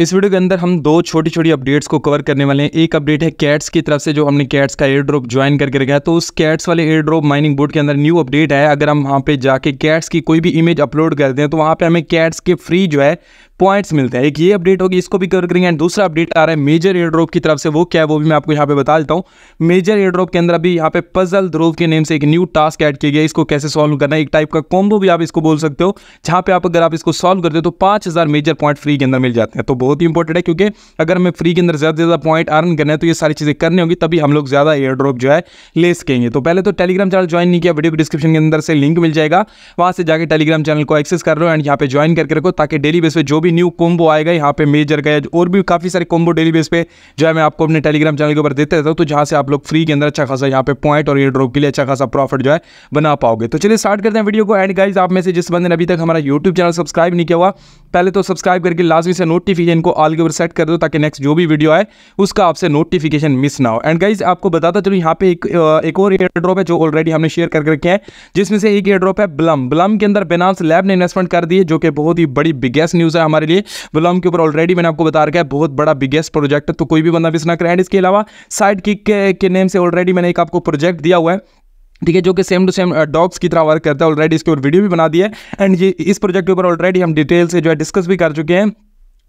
इस वीडियो के अंदर हम दो छोटी छोटी अपडेट्स को कवर करने वाले हैं एक अपडेट है कैट्स की तरफ से जो हमने कैट्स का एयर ड्रॉप ज्वाइन करके रखा है तो उस कैट्स वाले एयर ड्रॉप माइनिंग बोर्ड के अंदर न्यू अपडेट है अगर हम वहाँ पे जाके कैट्स की कोई भी इमेज अपलोड करते हैं तो वहाँ पे हमें कैट्स के फ्री जो है पॉइंट्स मिलते हैं एक ये अपडेट होगी इसको भी कवर करेंगे एंड दूसरा अपडेट आ रहा है मेजर एयर ड्रॉप की तरफ से वो क्या है वो भी मैं आपको यहाँ पे बता देता हूँ मेजर एयर ड्रॉप के अंदर अभी यहाँ पे पजल ध्रोव के नेम से एक न्यू टास्क ऐड किया गया इसको कैसे सॉल्व करना है एक टाइप का कॉम्बो भी आप इसको बोल सकते हो जहाँ पे आप अगर आप इसको सॉल्व करते हो तो पाँच मेजर पॉइंट फ्री के अंदर मिल जाते हैं तो बहुत ही इंपॉर्टेंट है क्योंकि अगर हमें फ्री के अंदर ज़्यादा से ज़्यादा पॉइंट अर्न करना है तो ये सारी चीज़ें करनी होगी तभी हम लोग ज़्यादा एयर ड्रॉप जो है ले सकेंगे तो पहले तो टेलीग्राम चैनल ज्वाइन नहीं किया वीडियो के डिस्क्रिप्शन के अंदर से लिंक मिल जाएगा वहां से जाकर टेलीग्राम चैनल को एक्सेस कर हो एंड यहाँ पे ज्वाइन करके रखो ताकि डेली बेस पर जो भी न्यू कॉम्बो आएगा यहाँ पे मेजर का और भी काफ़ी सारे कॉम्बो डेली बेस पर जो है मैं आपको अपने टेलीग्राम चैनल के ऊपर देते रहता हूँ तो जहाँ से आप लोग फ्री के अंदर अच्छा खासा यहाँ पे पॉइंट और एयर ड्रॉप के लिए अच्छा खासा प्रॉफिट जो है बना पाओगे तो चलिए स्टार्ट करते हैं वीडियो को एंड गाइज आप में से जिस बंद ने अभी तक हमारा यूट्यूब चैनल सब्सक्राइब नहीं किया हुआ पहले तो सब्सक्राइब करके लाजमी से नोटिफिकेशन इनको ऑल के ऊपर सेट कर दो ताकि नेक्स्ट जो भी वीडियो आए उसका आपसे नोटिफिकेशन मिस ना हो एंड गाइज आपको बताता चलो यहाँ पे एक, एक और एयर ड्रॉप है जो ऑलरेडी हमने शेयर करके रखे हैं जिसमें से एक एयर ड्रॉप है ब्लम ब्लम के अंदर बेनास लैब ने इन्वेस्टमेंट कर दी है जो कि बहुत ही बड़ी बिगेस्ट न्यूज़ है हमारे लिए ब्लम के ऊपर ऑलरेडी मैंने आपको बता रखा है बहुत बड़ा बिगेस्ट प्रोजेक्ट है तो कोई भी बंदा मिस ना करें एंड इसके अलावा साइड किक के नेम से ऑलरेडी मैंने एक आपको प्रोजेक्ट दिया हुआ है ठीक है जो कि सेम टू सेम डॉग्स की तरह वर्क करता है ऑलरेडी इसके ऊपर वीडियो भी बना दिया है एंड ये इस प्रोजेक्ट के ऊपर ऑलरेडी हम डिटेल से जो है डिस्कस भी कर चुके हैं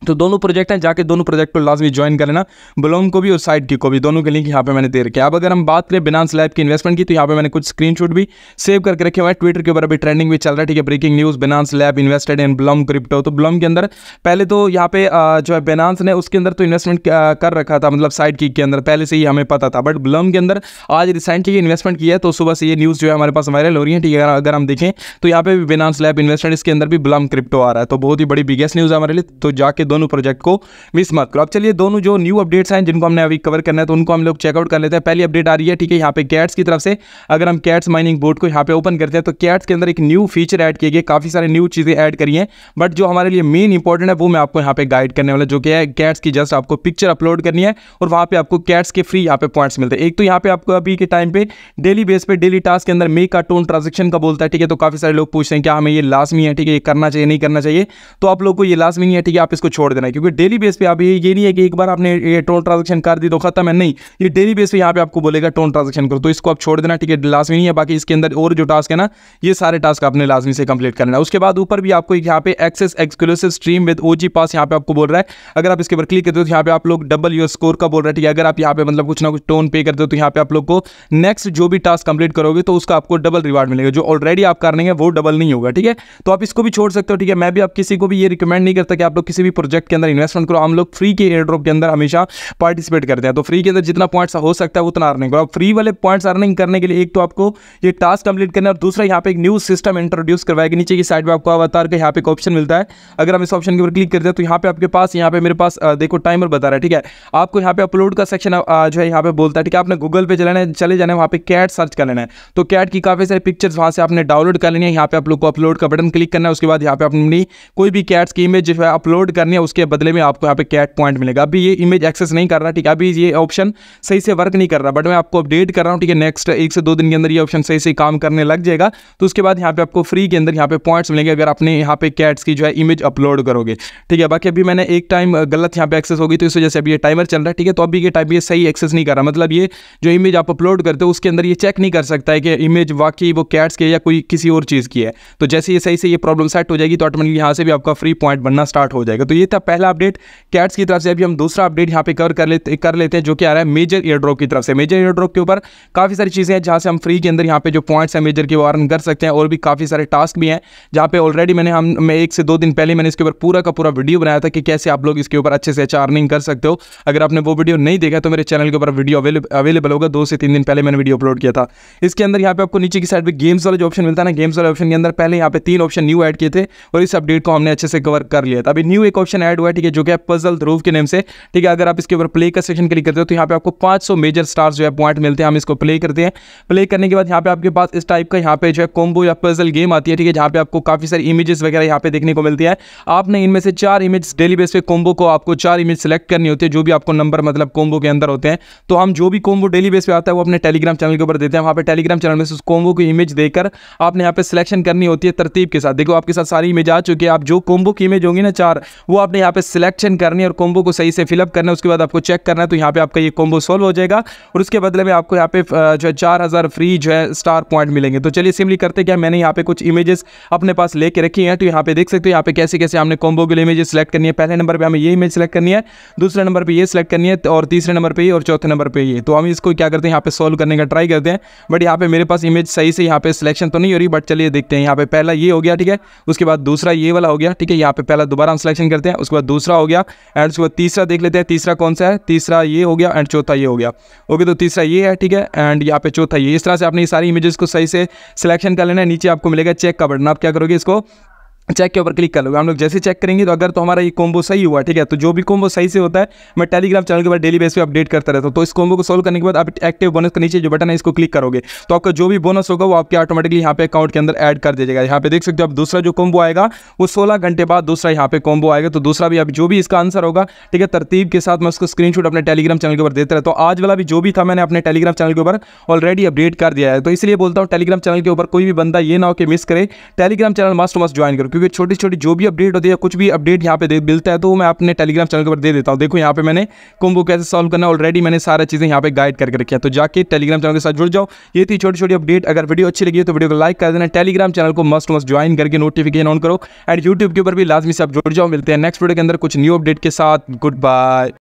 तो दोनों प्रोजेक्ट हैं जाके दोनों प्रोजेक्ट को लाजमी ज्वाइन कर लेना ब्लॉन्ग को भी और साइड की को भी दोनों के लिंक यहाँ पे मैंने दे रखे अब अगर हम बात करें बिनास लैब की इन्वेस्टमेंट की तो यहाँ पे मैंने कुछ स्क्रीनशॉट भी सेव करके रखे हुए हैं ट्विटर के ऊपर अभी ट्रेंडिंग भी चल रहा है ठीक है breaking news Binance lab invested in Blum crypto तो ब्लॉम के अंदर पहले तो यहाँ पे जो है बेनास ने उसके अंदर तो इन्वेस्टमेंट कर रखा था मतलब साइड के अंदर पहले से ही हमें पता था बट ब्लॉम के अंदर आज रिसेंटली इन्वेस्टमेंट किया है तो सुबह से ये न्यूज़ जो है हमारे पास वायरल हो रही है ठीक है अगर हम देखें तो यहाँ पे भी बिनास लैब इन्वेस्टेड इसके अंदर भी ब्लॉम क्रिप्टो आ रहा है तो बहुत ही बड़ी बिगेस्ट न्यूज़ हमारे लिए तो जाके दोनों प्रोजेक्ट को मिस मत करो अब चलिए दोनों जो न्यू अपडेट्स हैं जिनको हमने अभी कवर करना है तो उनको हम लोग चेकआउट कर लेते हैं पहली अपडेट आ रही है ठीक है यहाँ पे कैट्स की तरफ से अगर हम कैट्स माइनिंग बोर्ड को यहाँ पे ओपन करते हैं तो कैट्स के अंदर एक न्यू फीचर ऐड किए गए काफ़ी सारे न्यू चीज़ें ऐड करी हैं बट जो हमारे लिए मेन इंपॉर्टेंट है वो मैं आपको यहाँ पे गाइड करने वाला जो कि है कैट्स की जस्ट आपको पिक्चर अपलोड करनी है और वहाँ पर आपको कैट्स के फ्री यहाँ पे पॉइंट्स मिलते हैं एक तो यहाँ पे आपको अभी के टाइम पे डेली बेस पे डेली टास्क के अंदर मे का टोन ट्रांजेक्शन का बोलता है ठीक है तो काफ़ी सारे लोग पूछते हैं क्या हमें ये लाजमी है ठीक है ये करना चाहिए नहीं करना चाहिए तो आप लोग को ये लाजमी नहीं है ठीक है आप इसको छोड़ देना है क्योंकि डेली बेस पे आप ये ये नहीं है कि एक बार आपने ये टोन ट्रांजेक्शन कर दी तो खत्म है नहीं ये डेली बेस पे यहाँ पे आपको बोलेगा टोन ट्रांजेक्शन करो तो इसको आप छोड़ देना ठीक है लाजमी नहीं है बाकी इसके अंदर और जो टास्क है ना ये सारे टास्क आपने लाजमी से कंप्लीट करना है उसके बाद ऊपर भी आपको यहाँ पे access exclusive stream with O pass यहाँ पे आपको बोल रहा है अगर आप इसके ऊपर क्लिक करते हो तो यहाँ पे आप लोग डबल यू स्कोर का बोल रहे हैं ठीक है अगर आप यहाँ पे मतलब कुछ ना कुछ टोन पे करते हो तो यहाँ पे आप लोग को नेक्स्ट जो भी टास्क कंप्लीट करोगे तो उसका आपको डबल रिवार्ड मिलेगा जो ऑलरेडी आप करेंगे वो डबल नहीं होगा ठीक है तो आप इसको भी छोड़ सकते हो ठीक है मैं भी आप किसी को भी ये रिकमेंड नहीं करता कि आप लोग किसी भी प्रोजेक्ट के अंदर इन्वेस्टमेंट करो हम लोग फ्री के एयर ड्रॉप के अंदर हमेशा पार्टिसिपेट करते हैं तो फ्री के अंदर जितना पॉइंट्स हो सकता है उतना अर्निंग करो अब फ्री वाले पॉइंट्स अर्निंग करने के लिए एक तो आपको ये टास्क कंप्लीट करना और दूसरा यहाँ पे एक न्यू सिस्टम इंट्रोड्यूस करवाया कि नीचे की साइड में आपको अवतार का यहाँ पे एक ऑप्शन मिलता है अगर हम इस ऑप्शन के ऊपर क्लिक करते हैं तो यहाँ पे आपके पास यहाँ पे मेरे पास देखो टाइमर बता रहा है ठीक है आपको यहाँ पे अपलोड का सेक्शन जो है यहाँ पे बोलता है ठीक है आपने गूगल पे चलाना है चले जाने वहाँ पे कैट सर्च कर लेना है तो कैट की काफ़ी सारी पिक्चर्स वहाँ से आपने डाउनलोड कर लेनी है यहाँ पे आप लोग को अपलोड का बटन क्लिक करना है उसके बाद यहाँ पे अपनी कोई भी कैट्स की इमेज जो है अपलोड करनी करनी है उसके बदले में आपको यहाँ पे कैट पॉइंट मिलेगा अभी ये इमेज एक्सेस नहीं कर रहा ठीक है अभी ये ऑप्शन सही से वर्क नहीं कर रहा बट मैं आपको अपडेट कर रहा हूँ ठीक है नेक्स्ट एक से दो दिन के अंदर ये ऑप्शन सही से काम करने लग जाएगा तो उसके बाद यहाँ पे आपको फ्री के अंदर यहाँ पे पॉइंट्स मिलेंगे अगर आपने यहाँ पे कैट्स की जो है इमेज अपलोड करोगे ठीक है बाकी अभी मैंने एक टाइम गलत यहाँ पे एक्सेस होगी तो इस वजह से अभी ये टाइमर चल रहा है ठीक है तो अभी ये टाइम ये सही एक्सेस नहीं कर रहा मतलब ये जो इमेज आप अपलोड करते हो उसके अंदर ये चेक नहीं कर सकता है कि इमेज वाकई वो कैट्स की है या कोई किसी और चीज़ की है तो जैसे ये सही से ये प्रॉब्लम सेट हो जाएगी तो ऑटोमेटिकली यहाँ से भी आपका फ्री पॉइंट बनना स्टार्ट हो जाएगा तो ये ये था पहला अपडेट कैट्स की तरफ से अभी हम दूसरा अपडेट यहाँ पे कवर कर लेते कर लेते हैं जो कि आ रहा है मेजर एयरड्रॉप की तरफ से मेजर एयरड्रॉप के ऊपर काफ़ी सारी चीज़ें हैं जहाँ से हम फ्री के अंदर यहाँ पे जो पॉइंट्स हैं मेजर के वारन कर सकते हैं और भी काफ़ी सारे टास्क भी हैं जहाँ पे ऑलरेडी मैंने हम मैं एक से दो दिन पहले मैंने इसके ऊपर पूरा का पूरा वीडियो बनाया था कि कैसे आप लोग इसके ऊपर अच्छे से अच्छा अर्निंग कर सकते हो अगर आपने वो वीडियो नहीं देखा तो मेरे चैनल के ऊपर वीडियो अवेलेबल होगा दो से तीन दिन पहले मैंने वीडियो अपलोड किया था इसके अंदर यहाँ पे आपको नीचे की साइड पर गेम्स वाले जो ऑप्शन मिलता है ना गेम्स वाले ऑप्शन के अंदर पहले यहाँ पे तीन ऑप्शन न्यू एड किए थे और इस अपडेट को हमने अच्छे से कवर कर लिया था अभी न्यू एक ऑप्शन सेक्शन ऐड हुआ है ठीक है जो कि पजल ध्रुव के नेम से ठीक है अगर आप इसके ऊपर प्ले का सेक्शन क्लिक करते हो तो यहाँ पे आपको 500 मेजर स्टार्स जो है पॉइंट मिलते हैं हम इसको प्ले करते हैं प्ले करने के बाद यहाँ पे आपके पास इस टाइप का यहाँ पे जो है कॉम्बो या पजल गेम आती है ठीक है जहाँ पे आपको काफ़ी सारी इमेजेस वगैरह यहाँ पे देखने को मिलती है आपने इनमें से चार इमेज डेली बेस पे कॉम्बो को आपको चार इमेज सेलेक्ट करनी होती है जो भी आपको नंबर मतलब कॉम्बो के अंदर होते हैं तो हम जो भी कॉम्बो डेली बेस पे आता है वो अपने टेलीग्राम चैनल के ऊपर देते हैं वहाँ पर टेलीग्राम चैनल में उस कॉम्बो की इमेज देकर आपने यहाँ पे सिलेक्शन करनी होती है तरतीब के साथ देखो आपके साथ सारी इमेज आ चुकी है आप जो कॉम्बो की इमेज होंगी ना चार वो आपने यहाँ पे सिलेक्शन करनी है और कोम्बो को सही से फिलअप करना है उसके बाद आपको चेक करना है तो यहाँ पे आपका ये कोम्बो सोल्व हो जाएगा और उसके बदले में आपको यहाँ पे जो है चार फ्री जो है स्टार पॉइंट मिलेंगे तो चलिए सिमली करते क्या मैंने यहाँ पे कुछ इमेजेस अपने पास लेके रखी हैं तो यहाँ पे देख सकते हो यहाँ पे कैसे कैसे हमने कोम्बो के लिए इमेज सेलेक्ट करनी है पहले नंबर पर हमें ये इमेज सेलेक्ट करनी है दूसरे नंबर पर ये सिलेक्ट करनी है और तीसरे नंबर पर ये और चौथे नंबर पर ये तो हम इसको क्या करते हैं यहाँ पे सोल्व करने का ट्राई करते हैं बट यहाँ पे मेरे पास इमेज सही से यहाँ पे सिलेक्शन तो नहीं हो रही बट चलिए देखते हैं यहाँ पे पहला ये हो गया ठीक है उसके बाद दूसरा ये वाला हो गया ठीक है यहाँ पे पहला दोबारा हम सिलेक्शन करते हैं है उसके बाद दूसरा हो गया एंड उसके बाद तीसरा देख लेते हैं तीसरा कौन सा है तीसरा ये हो गया एंड चौथा ये हो गया ओके तो तीसरा ये है ठीक है एंड यहाँ पे चौथा ये इस तरह से आपने ये सारी इमेजेस को सही से सिलेक्शन कर लेना है नीचे आपको मिलेगा चेक का बटन आप क्या करोगे इसको चेक के ऊपर क्लिक कर लोगे हम लोग जैसे चेक करेंगे तो अगर तो हमारा ये कॉम्बो सही हुआ ठीक है तो जो भी कॉम्बो सही से होता है मैं टेलीग्राम चैनल के बाद डेली बेस पे अपडेट करता रहता हूँ तो इस कॉम्बो को सोल्व करने के बाद आप एक्टिव बोनस के नीचे जो बटन है इसको क्लिक करोगे तो आपका जो भी बोनस होगा वो आपके ऑटोमेटिकली यहाँ पे अकाउंट के अंदर एड कर दीजिएगा यहाँ पे देख सकते हो आप दूसरा जो कॉम्बो आएगा वो सोलह घंटे बाद दूसरा यहाँ पे कॉम्बो आएगा तो दूसरा भी आप जो भी इसका आंसर होगा ठीक है तरतीब के साथ मैं उसको स्क्रीन अपने टेलीग्राम चैनल के ऊपर देता रहता हूँ आज वाला भी जो भी था मैंने अपने टेलीग्राम चैनल के ऊपर ऑलरेडी अपडेट कर दिया है तो इसलिए बोलता हूँ टेलीग्राम चैनल के ऊपर कोई भी बंदा ये ना हो कि मिस करे Telegram channel must must join करो क्योंकि छोटी छोटी जो भी अपडेट होती है कुछ भी अपडेट यहाँ पे मिलता है तो मैं अपने टेलीग्राम चैनल पर दे देता हूँ देखो यहाँ पे मैंने कुंभ को कैसे सॉल्व करना ऑलरेडी मैंने सारा चीज़ें यहाँ पे गाइड करके रखी है तो जाके टेलीग्राम चैनल के साथ जुड़ जाओ ये थी छोटी छोटी अपडेट अगर वीडियो अच्छी लगी तो वीडियो को लाइक कर देना टेलीग्राम चैनल को मस्ट मस्ट ज्वाइन करके नोटिफिकेशन ऑन करो एंड यूट्यूब के ऊपर भी लाजमी से आप जुड़ जाओ मिलते हैं नेक्स्ट वीडियो के अंदर कुछ न्यू अपडेट के साथ गुड बाय